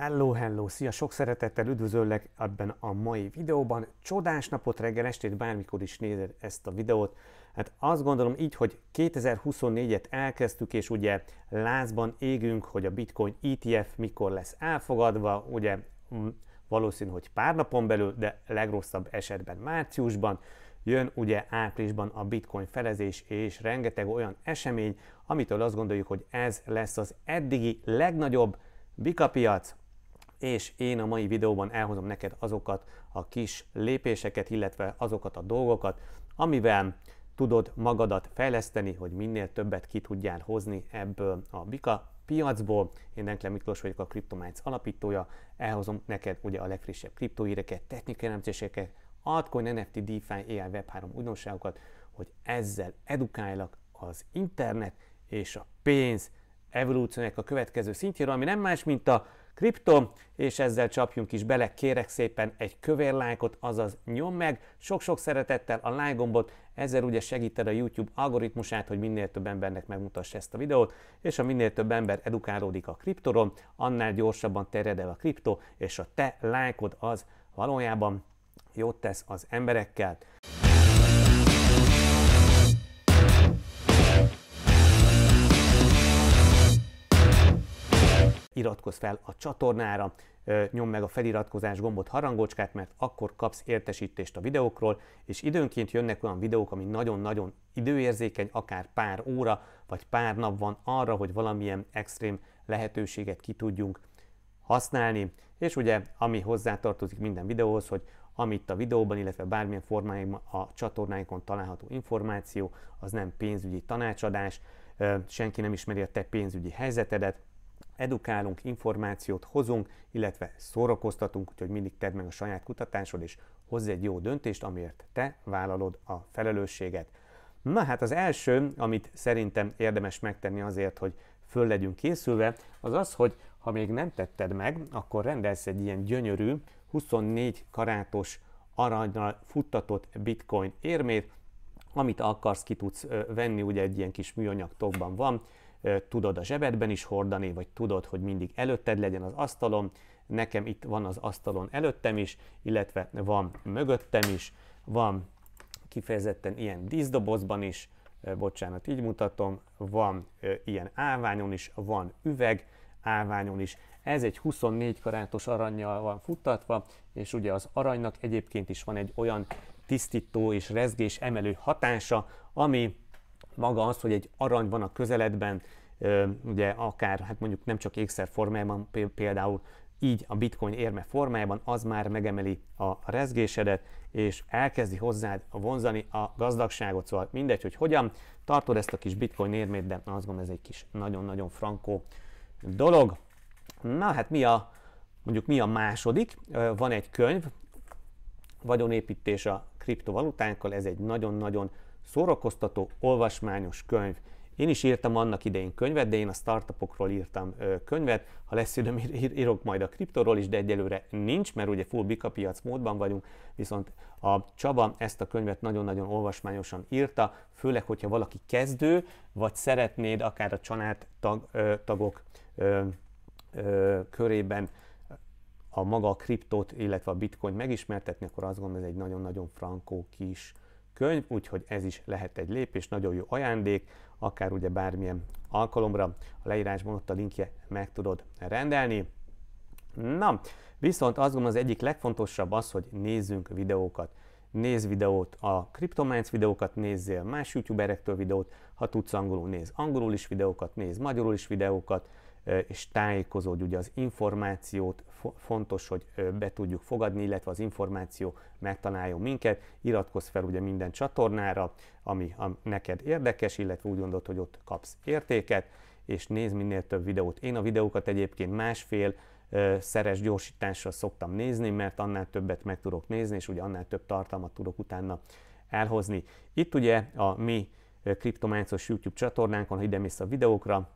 Hello, hello, szia! Sok szeretettel üdvözöllek ebben a mai videóban. Csodás napot reggel, estét, bármikor is nézed ezt a videót. Hát azt gondolom így, hogy 2024-et elkezdtük, és ugye lázban égünk, hogy a Bitcoin ETF mikor lesz elfogadva, ugye valószínű, hogy pár napon belül, de legrosszabb esetben márciusban. Jön ugye áprilisban a bitcoin felezés és rengeteg olyan esemény, amitől azt gondoljuk, hogy ez lesz az eddigi legnagyobb bikapiac, és én a mai videóban elhozom neked azokat a kis lépéseket, illetve azokat a dolgokat, amivel tudod magadat fejleszteni, hogy minél többet ki tudjál hozni ebből a Bika piacból. Én Denkle Miklós vagyok a Cryptomites alapítója, elhozom neked ugye a legfrissebb kriptoíreket, technikai elemzéseket, altcoin, NFT, DeFi, AI, Web3 újdonságokat, hogy ezzel edukálnak az internet és a pénz evolúciónak a következő szintjéről, ami nem más, mint a kripto, és ezzel csapjunk is bele, kérek szépen egy kövér lájkot, azaz nyom meg, sok-sok szeretettel a like gombot, ezzel ugye segíted a YouTube algoritmusát, hogy minél több embernek megmutass ezt a videót, és ha minél több ember edukálódik a kriptoron, annál gyorsabban terjed el a kripto, és a te lájkod az valójában jót tesz az emberekkel. iratkozz fel a csatornára, nyomd meg a feliratkozás gombot harangocskát, mert akkor kapsz értesítést a videókról, és időnként jönnek olyan videók, ami nagyon-nagyon időérzékeny, akár pár óra vagy pár nap van arra, hogy valamilyen extrém lehetőséget ki tudjunk használni, és ugye ami hozzátartozik minden videóhoz, hogy amit a videóban, illetve bármilyen formájában a csatornáinkon található információ, az nem pénzügyi tanácsadás, senki nem ismeri a te pénzügyi helyzetedet, edukálunk, információt hozunk, illetve szórakoztatunk, úgyhogy mindig tedd meg a saját kutatásod, és hozz egy jó döntést, amiért te vállalod a felelősséget. Na hát az első, amit szerintem érdemes megtenni azért, hogy föl legyünk készülve, az az, hogy ha még nem tetted meg, akkor rendelsz egy ilyen gyönyörű, 24 karátos aranyal futtatott bitcoin érmét, amit akarsz, ki tudsz venni, ugye egy ilyen kis műanyag tokban van, tudod a zsebedben is hordani, vagy tudod, hogy mindig előtted legyen az asztalon, nekem itt van az asztalon előttem is, illetve van mögöttem is, van kifejezetten ilyen díszdobozban is, bocsánat, így mutatom, van ilyen áványon is, van üveg áványon is. Ez egy 24 karátos aranyjal van futtatva, és ugye az aranynak egyébként is van egy olyan tisztító és rezgés emelő hatása, ami maga az, hogy egy arany van a közeledben, ugye akár, hát mondjuk nem csak ékszer formájában, például így a bitcoin érme formájában, az már megemeli a rezgésedet, és elkezdi hozzád vonzani a gazdagságot, szóval mindegy, hogy hogyan tartod ezt a kis bitcoin érmét, de azt gondolom ez egy kis nagyon-nagyon frankó dolog. Na hát mi a, mondjuk mi a második? Van egy könyv, vagyonépítés a kriptovalutánkkal, ez egy nagyon-nagyon szórakoztató, olvasmányos könyv. Én is írtam annak idején könyvet, de én a startupokról írtam könyvet. Ha lesz időm, írok majd a kriptoról is, de egyelőre nincs, mert ugye full bika piac módban vagyunk, viszont a Csaba ezt a könyvet nagyon-nagyon olvasmányosan írta, főleg, hogyha valaki kezdő, vagy szeretnéd akár a családtagok körében a maga a kriptót, illetve a bitcoin megismertetni, akkor azt gondolom, ez egy nagyon-nagyon frankó kis könyv, úgyhogy ez is lehet egy lépés, nagyon jó ajándék, akár ugye bármilyen alkalomra a leírásban ott a linkje meg tudod rendelni. Na, viszont azt gondolom az egyik legfontosabb az, hogy nézzünk videókat. Nézz videót, a CryptoMines videókat nézzél, más youtuberektől videót, ha tudsz angolul, néz angolul is videókat, néz magyarul is videókat, és tájékozódj. Ugye az információt fontos, hogy be tudjuk fogadni, illetve az információ megtaláljon minket. Iratkozz fel ugye minden csatornára, ami neked érdekes, illetve úgy gondolod, hogy ott kapsz értéket, és nézd minél több videót. Én a videókat egyébként másfél szeres gyorsításra szoktam nézni, mert annál többet meg tudok nézni, és ugye annál több tartalmat tudok utána elhozni. Itt ugye a mi kriptománcos YouTube csatornánkon, ha ide mész a videókra,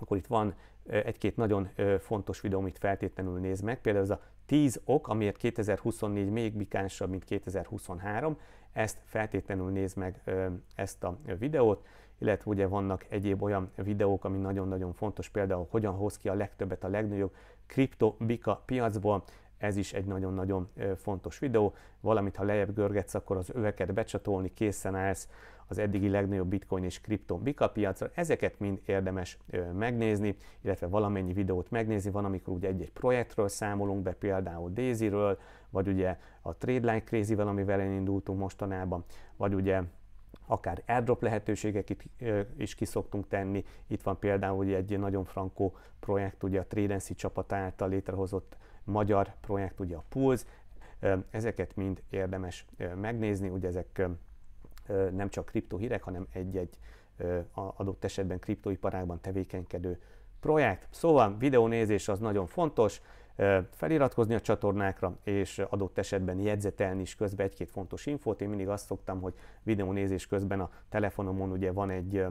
akkor itt van egy-két nagyon fontos videó, amit feltétlenül néz meg, például ez a 10 ok, amiért 2024 még bikánsabb, mint 2023, ezt feltétlenül néz meg ezt a videót, illetve ugye vannak egyéb olyan videók, ami nagyon-nagyon fontos, például hogyan hoz ki a legtöbbet a legnagyobb kriptobika piacból, ez is egy nagyon-nagyon fontos videó, valamint ha lejjebb görgetsz, akkor az öveket becsatolni, készen állsz, az eddigi legnagyobb bitcoin és kripton bika piacra. Ezeket mind érdemes megnézni, illetve valamennyi videót megnézni. Van, amikor ugye egy-egy projektről számolunk be, például DZ-ről vagy ugye a Trade Line Crazy-vel, amivel indultunk mostanában, vagy ugye akár airdrop lehetőségeket is kiszoktunk tenni. Itt van például egy nagyon frankó projekt, ugye a Tradency csapat által létrehozott magyar projekt, ugye a Pulse. Ezeket mind érdemes megnézni, ugye ezek nem csak kriptohírek, hanem egy-egy adott esetben kriptoiparágban tevékenykedő projekt. Szóval videónézés az nagyon fontos, feliratkozni a csatornákra, és adott esetben jegyzetelni is közben egy-két fontos infót. Én mindig azt szoktam, hogy videónézés közben a telefonomon ugye van egy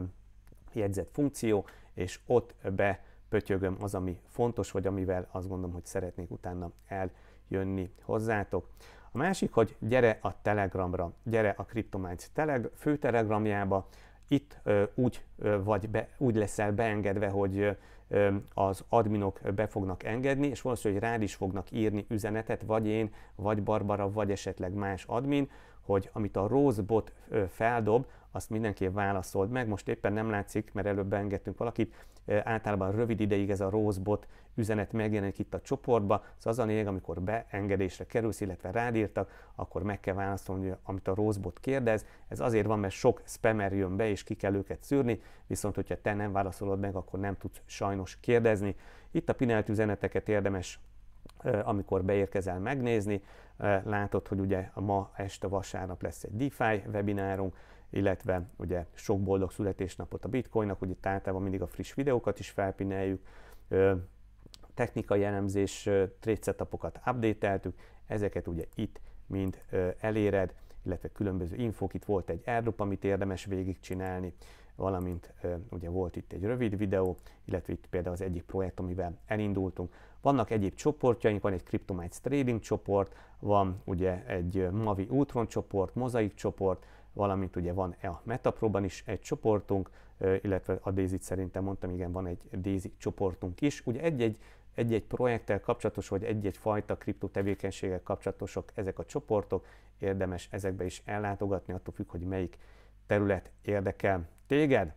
jegyzett funkció, és ott be pötyögöm az, ami fontos, vagy amivel azt gondolom, hogy szeretnék utána eljönni hozzátok. A másik, hogy gyere a Telegramra, gyere a Cryptominds teleg, fő Telegramjába, itt ö, úgy, ö, vagy be, úgy leszel beengedve, hogy ö, az adminok be fognak engedni, és valószínűleg rád is fognak írni üzenetet, vagy én, vagy Barbara, vagy esetleg más admin, hogy amit a Rosebot feldob, azt mindenképp válaszold meg. Most éppen nem látszik, mert előbb beengedtünk valakit, általában rövid ideig ez a rózbot üzenet megjelenik itt a csoportba, szóval az a lényeg, amikor beengedésre kerülsz, illetve rád írtak, akkor meg kell válaszolni, amit a rózbot kérdez. Ez azért van, mert sok spammer jön be, és ki kell őket szűrni, viszont hogyha te nem válaszolod meg, akkor nem tudsz sajnos kérdezni. Itt a pinelt üzeneteket érdemes amikor beérkezel megnézni. Látod, hogy ugye ma este vasárnap lesz egy DeFi webinárunk, illetve ugye sok boldog születésnapot a bitcoinnak, ugye általában mindig a friss videókat is felpineljük, technikai elemzés trade setupokat update ezeket ugye itt mind eléred, illetve különböző infók, itt volt egy airdrop, amit érdemes végigcsinálni, valamint ugye volt itt egy rövid videó, illetve itt például az egyik projekt, amivel elindultunk. Vannak egyéb csoportjaink, van egy Cryptomites Trading csoport, van ugye egy Mavi Ultron csoport, Mozaik csoport, valamint ugye van a Metapróban is egy csoportunk, illetve a daisy szerintem mondtam, igen, van egy Daisy csoportunk is. Ugye egy-egy egy-egy projekttel kapcsolatos, vagy egy-egy fajta kriptó tevékenységgel kapcsolatosok ezek a csoportok, érdemes ezekbe is ellátogatni, attól függ, hogy melyik terület érdekel téged.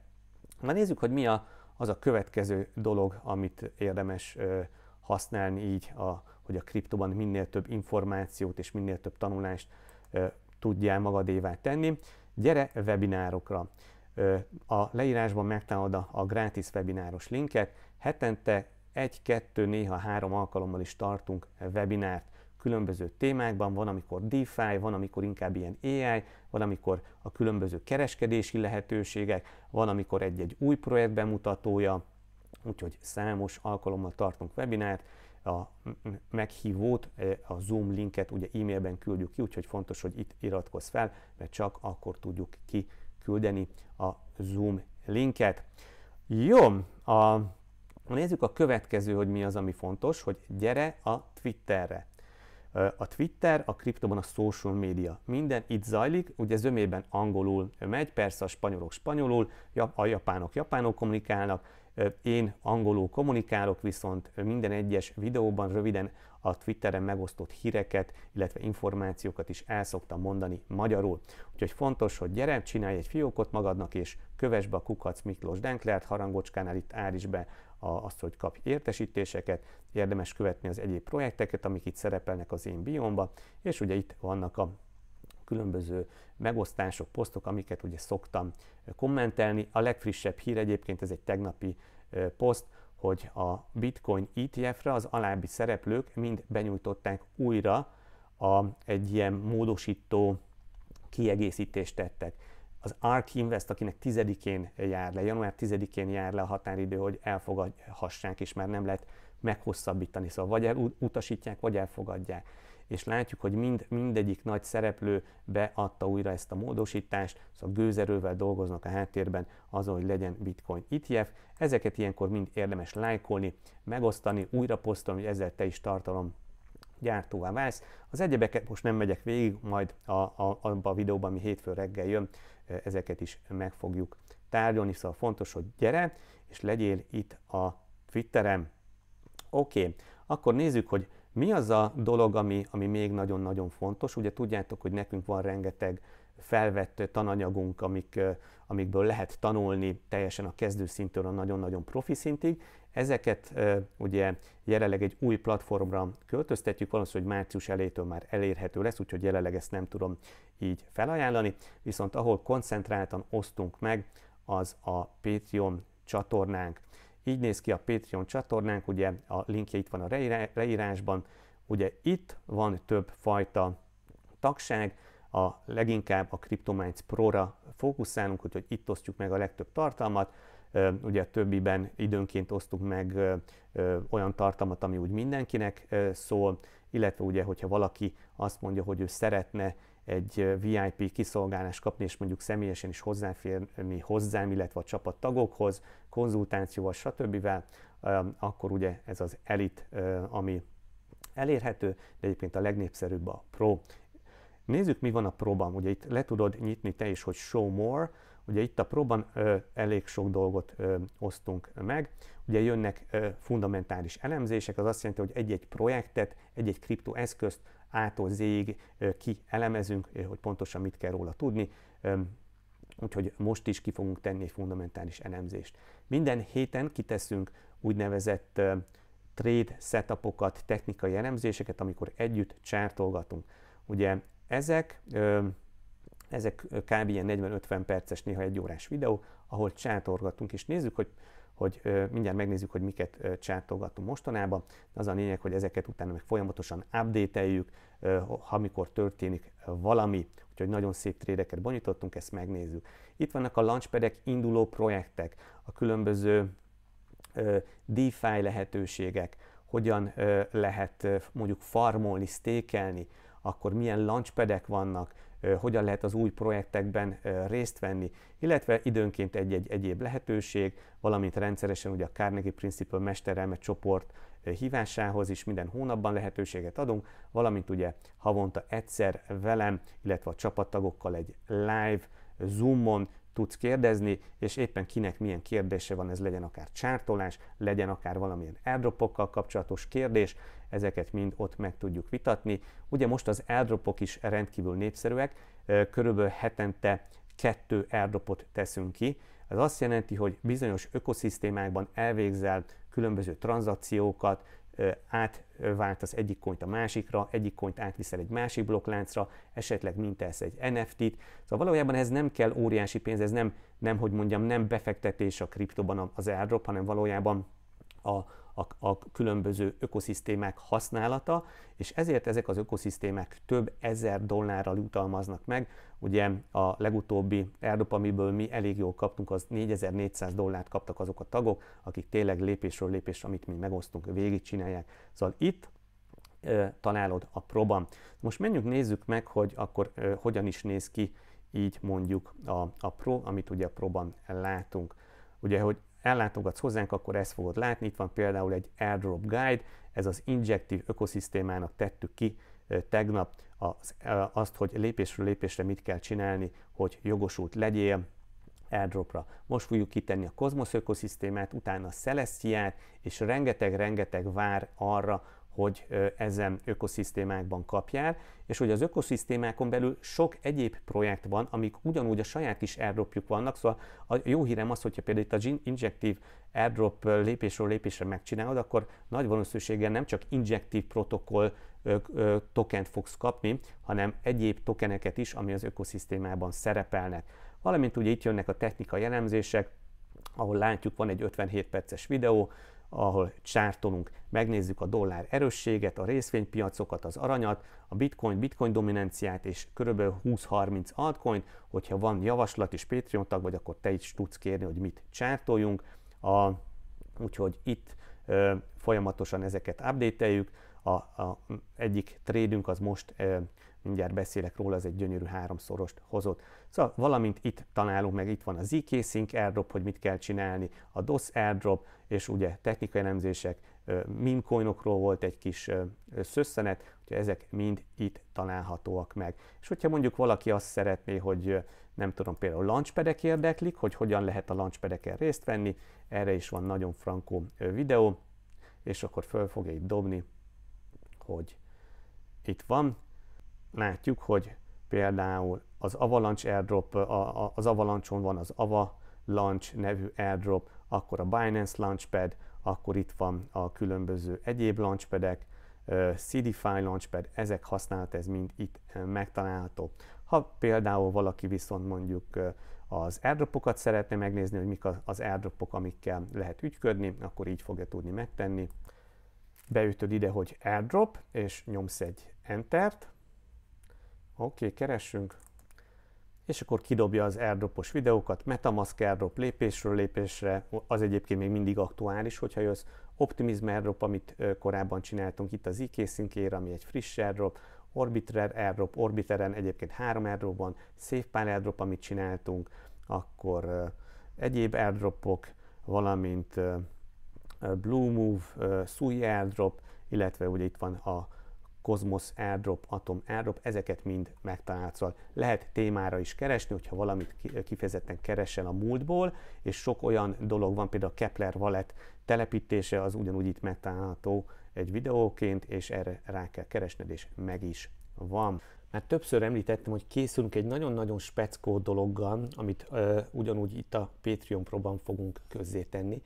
Na nézzük, hogy mi a, az a következő dolog, amit érdemes ö, használni így, a, hogy a kriptóban minél több információt és minél több tanulást ö, tudjál magadévá tenni, gyere webinárokra. A leírásban megtalálod a, a gratis webináros linket, hetente egy, kettő, néha három alkalommal is tartunk webinárt különböző témákban, van amikor DeFi, van amikor inkább ilyen AI, van amikor a különböző kereskedési lehetőségek, van amikor egy-egy új projekt bemutatója, úgyhogy számos alkalommal tartunk webinárt, a meghívót, a Zoom linket ugye e-mailben küldjük ki, úgyhogy fontos, hogy itt iratkozz fel, mert csak akkor tudjuk ki küldeni a Zoom linket. Jó, a, nézzük a következő, hogy mi az, ami fontos, hogy gyere a Twitterre. A Twitter, a kriptoban a social media. Minden itt zajlik, ugye zömében angolul megy, persze a spanyolok spanyolul, a japánok japánok kommunikálnak, én angolul kommunikálok, viszont minden egyes videóban röviden a Twitteren megosztott híreket, illetve információkat is el szoktam mondani magyarul. Úgyhogy fontos, hogy gyere, csinálj egy fiókot magadnak, és kövess be a Kukac Miklós Denklert, harangocskánál itt ár is be azt, hogy kapj értesítéseket, érdemes követni az egyéb projekteket, amik itt szerepelnek az én biomba, és ugye itt vannak a különböző megosztások, posztok, amiket ugye szoktam kommentelni. A legfrissebb hír egyébként ez egy tegnapi poszt, hogy a Bitcoin ETF-re az alábbi szereplők mind benyújtották újra a, egy ilyen módosító kiegészítést tettek. Az ARK Invest, akinek tizedikén jár le, január 10-én jár le a határidő, hogy elfogadhassák, és már nem lehet meghosszabbítani, szóval vagy elutasítják, vagy elfogadják és látjuk, hogy mind, mindegyik nagy szereplő beadta újra ezt a módosítást, szóval gőzerővel dolgoznak a háttérben azon, hogy legyen bitcoin ETF. Ezeket ilyenkor mind érdemes lájkolni, megosztani, újra posztolni, hogy ezzel te is tartalom gyártóvá válsz. Az egyebeket most nem megyek végig, majd a, a, abban a videóban, ami hétfő reggel jön, ezeket is meg fogjuk tárgyalni, szóval fontos, hogy gyere, és legyél itt a Twitterem. Oké, okay. akkor nézzük, hogy mi az a dolog, ami, ami még nagyon-nagyon fontos? Ugye tudjátok, hogy nekünk van rengeteg felvett tananyagunk, amik, amikből lehet tanulni teljesen a kezdőszintől a nagyon-nagyon profi szintig. Ezeket ugye jelenleg egy új platformra költöztetjük, valószínűleg március elétől már elérhető lesz, úgyhogy jelenleg ezt nem tudom így felajánlani, viszont ahol koncentráltan osztunk meg, az a Patreon csatornánk. Így néz ki a Patreon csatornánk, ugye a linkje itt van a leírásban. Ugye itt van több fajta tagság, a leginkább a Cryptominds Pro-ra fókuszálunk, úgyhogy itt osztjuk meg a legtöbb tartalmat. Ugye a többiben időnként osztunk meg olyan tartalmat, ami úgy mindenkinek szól, illetve ugye, hogyha valaki azt mondja, hogy ő szeretne egy VIP kiszolgálást kapni, és mondjuk személyesen is hozzáférni hozzám, illetve a csapattagokhoz, konzultációval, stb., akkor ugye ez az elit, ami elérhető, de egyébként a legnépszerűbb a Pro. Nézzük, mi van a próban. Ugye itt le tudod nyitni te is, hogy show more. Ugye itt a próban elég sok dolgot ö, osztunk meg. Ugye jönnek ö, fundamentális elemzések, az azt jelenti, hogy egy-egy projektet, egy-egy kriptoeszközt ától zéig ki elemezünk, hogy pontosan mit kell róla tudni. Úgyhogy most is ki fogunk tenni egy fundamentális elemzést. Minden héten kiteszünk úgynevezett trade setupokat, technikai elemzéseket, amikor együtt csártolgatunk. Ugye ezek, ezek kb. 40-50 perces, néha egy órás videó, ahol csátorgatunk, és nézzük, hogy hogy mindjárt megnézzük, hogy miket csátogatunk mostanában. Az a lényeg, hogy ezeket utána meg folyamatosan update-eljük, ha mikor történik valami, úgyhogy nagyon szép trédeket bonyítottunk, ezt megnézzük. Itt vannak a launchpadek, induló projektek, a különböző DeFi lehetőségek, hogyan lehet mondjuk farmolni, stékelni, akkor milyen launchpadek vannak, hogyan lehet az új projektekben részt venni, illetve időnként egy-egy egyéb lehetőség, valamint rendszeresen ugye a Carnegie Principle Mesterelme csoport hívásához is minden hónapban lehetőséget adunk, valamint ugye havonta egyszer velem, illetve a csapattagokkal egy live Zoomon tudsz kérdezni, és éppen kinek milyen kérdése van, ez legyen akár csártolás, legyen akár valamilyen airdropokkal kapcsolatos kérdés, ezeket mind ott meg tudjuk vitatni. Ugye most az airdropok is rendkívül népszerűek, körülbelül hetente kettő airdropot teszünk ki, ez azt jelenti, hogy bizonyos ökoszisztémákban elvégzel különböző tranzakciókat, átvált az egyik konyt a másikra, egyik konyt átviszel egy másik blokkláncra, esetleg mintelsz egy NFT-t. Szóval valójában ez nem kell óriási pénz, ez nem, nem hogy mondjam, nem befektetés a kriptoban az airdrop, hanem valójában a, a, a különböző ökoszisztémák használata, és ezért ezek az ökoszisztémák több ezer dollárral jutalmaznak meg. Ugye a legutóbbi erdop, amiből mi elég jól kaptunk, az 4400 dollárt kaptak azok a tagok, akik tényleg lépésről lépésre, amit mi megosztunk, végigcsinálják. Szóval itt e, találod a próban. Most menjünk, nézzük meg, hogy akkor e, hogyan is néz ki így mondjuk a, a pro, amit ugye a proban látunk. Ugye, hogy ellátogatsz hozzánk, akkor ezt fogod látni. Itt van például egy airdrop guide, ez az injektív ökoszisztémának tettük ki tegnap az, azt, hogy lépésről lépésre mit kell csinálni, hogy jogosult legyél, airdropra. Most fogjuk kitenni a Cosmos ökoszisztémát, utána a Celestiát, és rengeteg-rengeteg vár arra, hogy ezen ökoszisztémákban kapjál, és hogy az ökoszisztémákon belül sok egyéb projekt van, amik ugyanúgy a saját kis airdropjuk vannak, szóval a jó hírem az, hogyha például itt a injektív airdrop lépésről lépésre megcsinálod, akkor nagy valószínűséggel nem csak injektív protokoll tokent fogsz kapni, hanem egyéb tokeneket is, ami az ökoszisztémában szerepelnek. Valamint ugye itt jönnek a technikai elemzések, ahol látjuk, van egy 57 perces videó, ahol csártolunk, megnézzük a dollár erősséget, a részvénypiacokat, az aranyat, a bitcoin, bitcoin dominanciát és kb. 20-30 altcoint, hogyha van javaslat és Patreon tag vagy, akkor te is tudsz kérni, hogy mit csártoljunk. A, úgyhogy itt ö, folyamatosan ezeket update-eljük. A, a egyik trédünk az most ö, mindjárt beszélek róla, ez egy gyönyörű háromszorost hozott. Szóval valamint itt tanálunk meg, itt van a zk sync, airdrop, hogy mit kell csinálni, a DOS airdrop, és ugye technikai elemzések, mimcoinokról volt egy kis szösszenet, hogy ezek mind itt találhatóak meg. És hogyha mondjuk valaki azt szeretné, hogy nem tudom, például launchpadek érdeklik, hogy hogyan lehet a launchpadeken részt venni, erre is van nagyon frankó videó, és akkor föl fogja itt dobni, hogy itt van, látjuk, hogy például az Avalanche airdrop, az Avalanche-on van az Avalanche nevű airdrop, akkor a Binance Launchpad, akkor itt van a különböző egyéb launchpadek, CDFI Launchpad, ezek használat, ez mind itt megtalálható. Ha például valaki viszont mondjuk az airdropokat szeretne megnézni, hogy mik az airdropok, amikkel lehet ügyködni, akkor így fogja tudni megtenni. Beütöd ide, hogy airdrop, és nyomsz egy entert, Oké, okay, keressünk. És akkor kidobja az airdropos videókat, Metamask airdrop lépésről lépésre, az egyébként még mindig aktuális, hogyha jössz Optimism airdrop, amit korábban csináltunk itt az ikészünkére, ami egy friss airdrop, Orbiter airdrop, Orbiteren egyébként három airdrop van, SafePal airdrop, amit csináltunk, akkor egyéb airdropok, valamint Blue Move, Sui airdrop, illetve ugye itt van a Cosmos Airdrop, Atom Airdrop, ezeket mind megtalálsz. Lehet témára is keresni, hogyha valamit kifejezetten keresel a múltból, és sok olyan dolog van, például a Kepler Wallet telepítése, az ugyanúgy itt megtalálható egy videóként, és erre rá kell keresned, és meg is van. Már többször említettem, hogy készülünk egy nagyon-nagyon speckó dologgal, amit ö, ugyanúgy itt a Patreon próban fogunk közzétenni,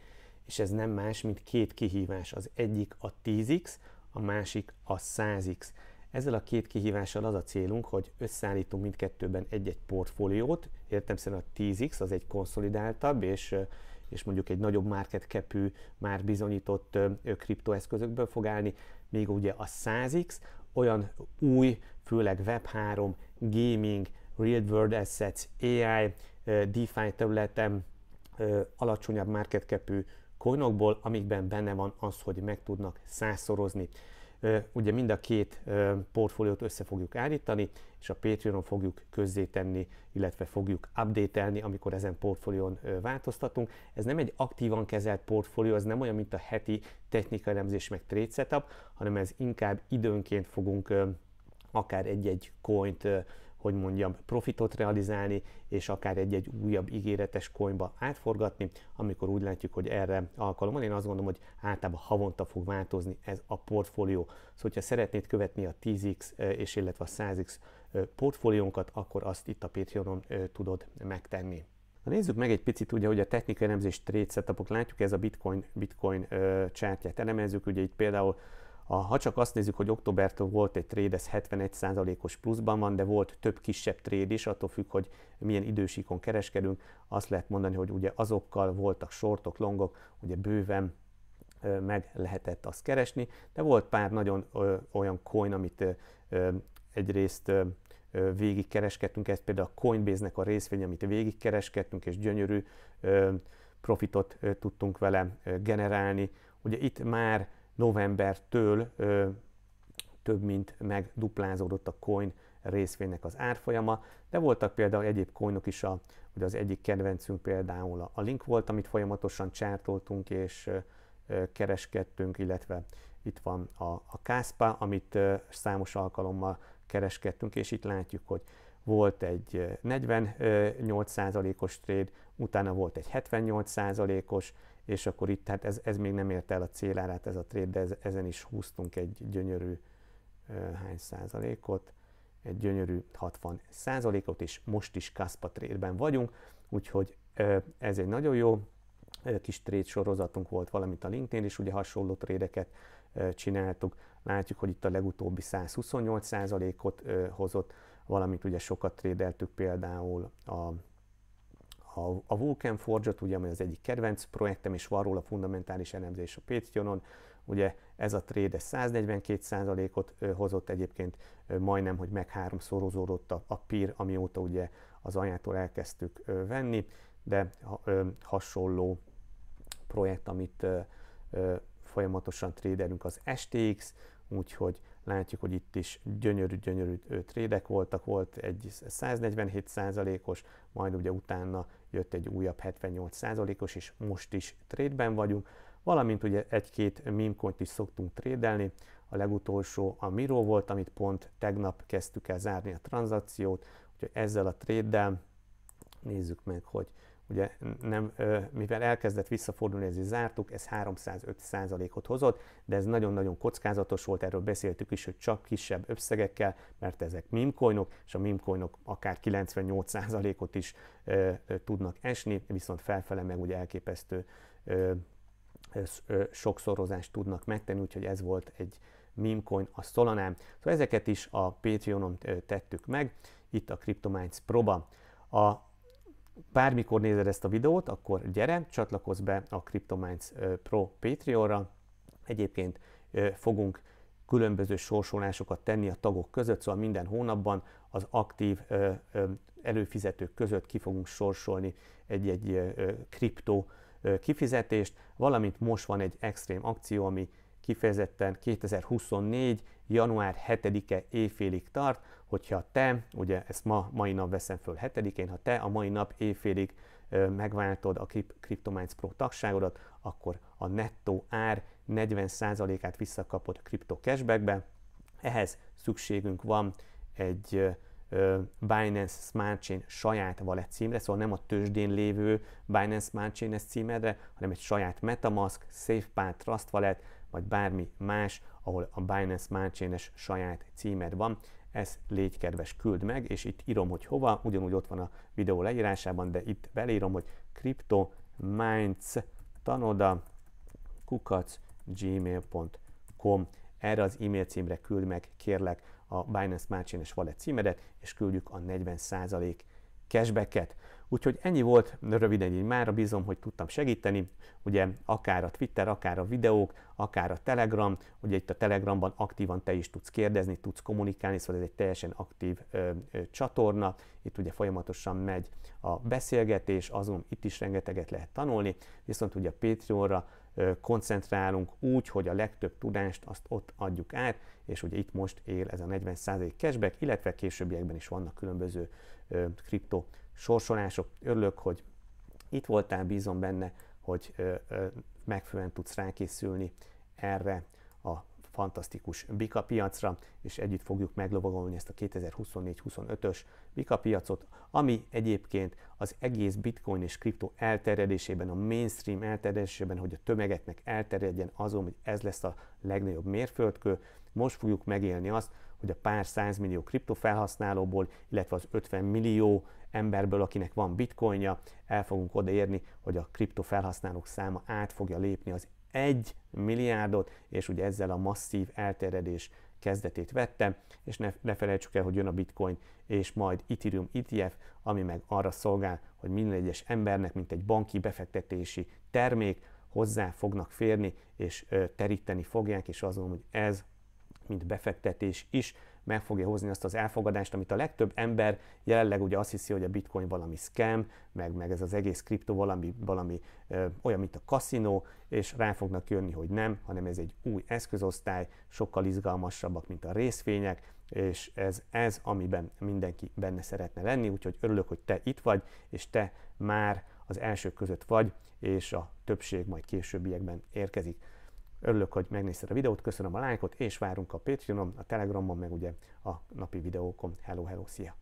és ez nem más, mint két kihívás. Az egyik a 10x, a másik a 100x. Ezzel a két kihívással az a célunk, hogy összeállítunk mindkettőben egy-egy portfóliót, értemszerűen a 10x az egy konszolidáltabb és, és mondjuk egy nagyobb market capű, már bizonyított kriptoeszközökből fog állni, még ugye a 100x olyan új, főleg Web3, gaming, real world assets, AI, DeFi területen alacsonyabb market capű coinokból, amikben benne van az, hogy meg tudnak százszorozni. Ugye mind a két portfóliót össze fogjuk állítani, és a Patreonon fogjuk közzétenni, illetve fogjuk update amikor ezen portfólión változtatunk. Ez nem egy aktívan kezelt portfólió, ez nem olyan, mint a heti technikai elemzés meg trade setup, hanem ez inkább időnként fogunk akár egy-egy coint hogy mondjam, profitot realizálni, és akár egy-egy újabb ígéretes coinba átforgatni, amikor úgy látjuk, hogy erre alkalom van. Én azt gondolom, hogy általában havonta fog változni ez a portfólió. Szóval, hogyha szeretnéd követni a 10x és illetve a 100x portfóliónkat, akkor azt itt a Patreonon tudod megtenni. Na nézzük meg egy picit, ugye, hogy a technikai elemzés trade setupok, látjuk ez a Bitcoin, Bitcoin ö, csártyát elemezzük, ugye itt például a, ha csak azt nézzük, hogy októbertől volt egy trade, ez 71%-os pluszban van, de volt több kisebb trade is, attól függ, hogy milyen idősíkon kereskedünk. Azt lehet mondani, hogy ugye azokkal voltak sortok, longok, ugye bőven meg lehetett azt keresni, de volt pár nagyon olyan coin, amit egyrészt végigkereskedtünk, ez például a Coinbase-nek a részvény, amit végigkereskedtünk, és gyönyörű profitot tudtunk vele generálni. Ugye itt már novembertől ö, több mint megduplázódott a coin részvénynek az árfolyama, de voltak például egyéb coinok is, a, ugye az egyik kedvencünk például a Link volt, amit folyamatosan csártoltunk és ö, kereskedtünk, illetve itt van a, a Kaspa, amit ö, számos alkalommal kereskedtünk, és itt látjuk, hogy volt egy 48%-os tréd, utána volt egy 78%-os, és akkor itt hát ez, ez még nem ért el a célárát ez a trade, de ez, ezen is húztunk egy gyönyörű hány százalékot, egy gyönyörű 60 százalékot, és most is Kaspa trade vagyunk, úgyhogy ez egy nagyon jó kis trade sorozatunk volt, valamint a LinkedIn is ugye hasonló trédeket csináltuk. Látjuk, hogy itt a legutóbbi 128%-ot hozott, valamint ugye sokat trédeltük például a a, a Vulcan Forge-ot, ugye, ami az egyik kedvenc projektem, és van róla fundamentális elemzés a Patreonon, ugye ez a trade 142%-ot hozott egyébként, majdnem, hogy meg háromszorozódott a, a PIR, amióta ugye az anyától elkezdtük venni, de hasonló projekt, amit folyamatosan tréderünk az STX, úgyhogy látjuk, hogy itt is gyönyörű-gyönyörű trédek voltak, volt egy 147%-os, majd ugye utána jött egy újabb 78%-os, és most is trédben vagyunk, valamint ugye egy-két mimkont is szoktunk trédelni, a legutolsó a Miro volt, amit pont tegnap kezdtük el zárni a tranzakciót, úgyhogy ezzel a tréddel nézzük meg, hogy ugye nem, mivel elkezdett visszafordulni, ezért zártuk, ez 305 ot hozott, de ez nagyon-nagyon kockázatos volt, erről beszéltük is, hogy csak kisebb összegekkel, mert ezek mimcoinok, és a mimcoinok akár 98 ot is ö, ö, tudnak esni, viszont felfele meg ugye elképesztő ö, ö, sokszorozást tudnak megtenni, úgyhogy ez volt egy mimcoin a Solanán. Szóval ezeket is a Patreonon tettük meg, itt a CryptoMines Proba. A bármikor nézed ezt a videót, akkor gyere, csatlakozz be a CryptoMinds Pro Patreonra. Egyébként fogunk különböző sorsolásokat tenni a tagok között, szóval minden hónapban az aktív előfizetők között ki fogunk sorsolni egy-egy kriptó kifizetést, valamint most van egy extrém akció, ami kifejezetten 2024 január 7-e éjfélig tart, hogyha te, ugye ezt ma, mai nap veszem föl 7-én, ha te a mai nap éjfélig megváltod a Cryptominds Pro tagságodat, akkor a nettó ár 40%-át visszakapod a kripto cashbackbe. Ehhez szükségünk van egy Binance Smart Chain saját wallet címre, szóval nem a tőzsdén lévő Binance Smart Chain címedre, hanem egy saját Metamask, SafePath, Trust Wallet, vagy bármi más, ahol a Binance Smart chain saját címed van, ezt légy kedves, küld meg, és itt írom, hogy hova, ugyanúgy ott van a videó leírásában, de itt belírom, hogy Crypto Minds tanoda kukac gmail.com erre az e-mail címre küld meg, kérlek, a Binance Mailchain-es wallet címedet, és küldjük a 40% cashback-et. Úgyhogy ennyi volt röviden így már bízom, hogy tudtam segíteni, ugye akár a Twitter, akár a videók, akár a Telegram, ugye itt a Telegramban aktívan te is tudsz kérdezni, tudsz kommunikálni, szóval ez egy teljesen aktív ö, ö, csatorna, itt ugye folyamatosan megy a beszélgetés, azon itt is rengeteget lehet tanulni, viszont ugye a Patreonra ö, koncentrálunk úgy, hogy a legtöbb tudást azt ott adjuk át, és ugye itt most él ez a 40% cashback, illetve későbbiekben is vannak különböző kripto sorsolások. Örülök, hogy itt voltál, bízom benne, hogy ö, ö, megfelelően tudsz rákészülni erre a fantasztikus bika piacra, és együtt fogjuk meglovagolni ezt a 2024-25-ös bika piacot, ami egyébként az egész bitcoin és kriptó elterjedésében, a mainstream elterjedésében, hogy a tömegeknek elterjedjen azon, hogy ez lesz a legnagyobb mérföldkő. Most fogjuk megélni azt, hogy a pár százmillió kriptofelhasználóból, illetve az 50 millió emberből, akinek van bitcoinja, el fogunk odaérni, hogy a kriptofelhasználók száma át fogja lépni az 1 milliárdot, és ugye ezzel a masszív elterjedés kezdetét vette, és ne, ne felejtsük el, hogy jön a bitcoin, és majd Ethereum ETF, ami meg arra szolgál, hogy minden egyes embernek, mint egy banki befektetési termék, hozzá fognak férni, és ö, teríteni fogják, és azon, hogy ez mint befektetés is meg fogja hozni azt az elfogadást, amit a legtöbb ember jelenleg ugye azt hiszi, hogy a bitcoin valami scam, meg, meg ez az egész kripto valami, valami ö, olyan, mint a kaszinó, és rá fognak jönni, hogy nem, hanem ez egy új eszközosztály, sokkal izgalmasabbak, mint a részvények, és ez, ez amiben mindenki benne szeretne lenni, úgyhogy örülök, hogy te itt vagy, és te már az elsők között vagy, és a többség majd későbbiekben érkezik. Örülök, hogy megnézted a videót, köszönöm a lájkot, és várunk a Patreonon, a Telegramon, meg ugye a napi videókon. Hello, hello, szia!